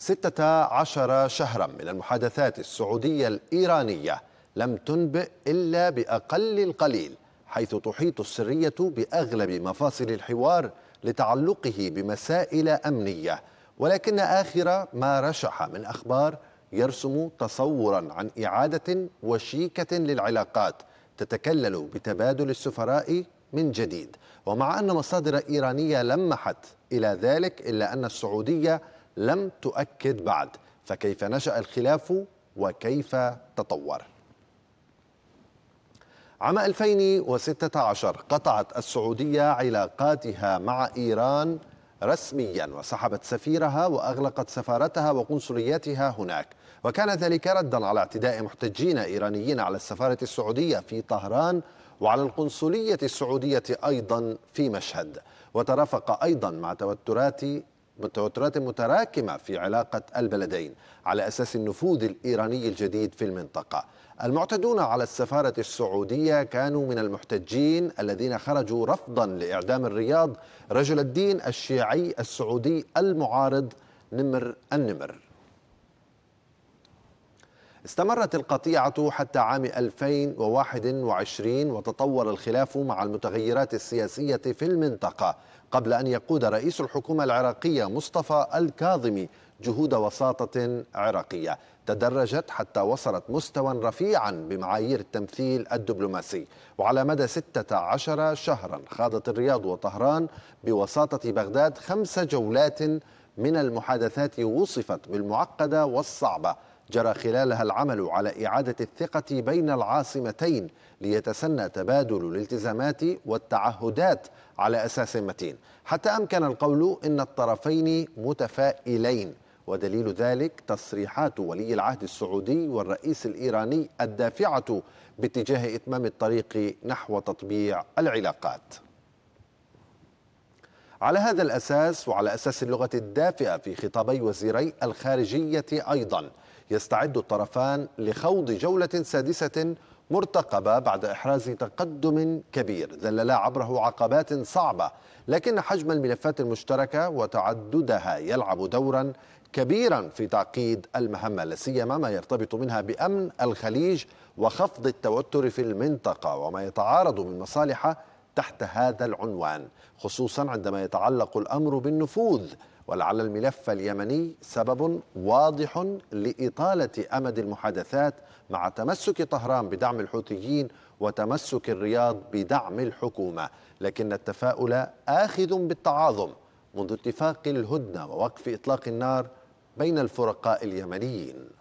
16 شهرا من المحادثات السعودية الإيرانية لم تنبئ إلا بأقل القليل حيث تحيط السرية بأغلب مفاصل الحوار لتعلقه بمسائل أمنية ولكن آخر ما رشح من أخبار يرسم تصورا عن إعادة وشيكة للعلاقات تتكلل بتبادل السفراء من جديد ومع أن مصادر إيرانية لمحت إلى ذلك إلا أن السعودية لم تؤكد بعد فكيف نشأ الخلاف وكيف تطور عام 2016 قطعت السعودية علاقاتها مع إيران رسميا وسحبت سفيرها وأغلقت سفارتها وقنصلياتها هناك وكان ذلك ردا على اعتداء محتجين إيرانيين على السفارة السعودية في طهران وعلى القنصلية السعودية أيضا في مشهد وترافق أيضا مع توترات بالتوترات المتراكمة في علاقة البلدين على أساس النفوذ الإيراني الجديد في المنطقة المعتدون على السفارة السعودية كانوا من المحتجين الذين خرجوا رفضا لإعدام الرياض رجل الدين الشيعي السعودي المعارض نمر النمر استمرت القطيعة حتى عام 2021 وتطور الخلاف مع المتغيرات السياسية في المنطقة قبل أن يقود رئيس الحكومة العراقية مصطفى الكاظمي جهود وساطة عراقية تدرجت حتى وصلت مستوى رفيعا بمعايير التمثيل الدبلوماسي وعلى مدى 16 شهرا خاضت الرياض وطهران بوساطة بغداد خمس جولات من المحادثات وصفت بالمعقدة والصعبة جرى خلالها العمل على إعادة الثقة بين العاصمتين ليتسنى تبادل الالتزامات والتعهدات على أساس متين حتى أمكن القول إن الطرفين متفائلين ودليل ذلك تصريحات ولي العهد السعودي والرئيس الإيراني الدافعة باتجاه إتمام الطريق نحو تطبيع العلاقات على هذا الأساس وعلى أساس اللغة الدافئة في خطابي وزيري الخارجية أيضا يستعد الطرفان لخوض جولة سادسة مرتقبة بعد إحراز تقدم كبير ذللا عبره عقبات صعبة لكن حجم الملفات المشتركة وتعددها يلعب دورا كبيرا في تعقيد المهمة لاسيما ما يرتبط منها بأمن الخليج وخفض التوتر في المنطقة وما يتعارض من مصالح تحت هذا العنوان خصوصا عندما يتعلق الامر بالنفوذ ولعل الملف اليمني سبب واضح لاطاله امد المحادثات مع تمسك طهران بدعم الحوثيين وتمسك الرياض بدعم الحكومه لكن التفاؤل اخذ بالتعاظم منذ اتفاق الهدنه ووقف اطلاق النار بين الفرقاء اليمنيين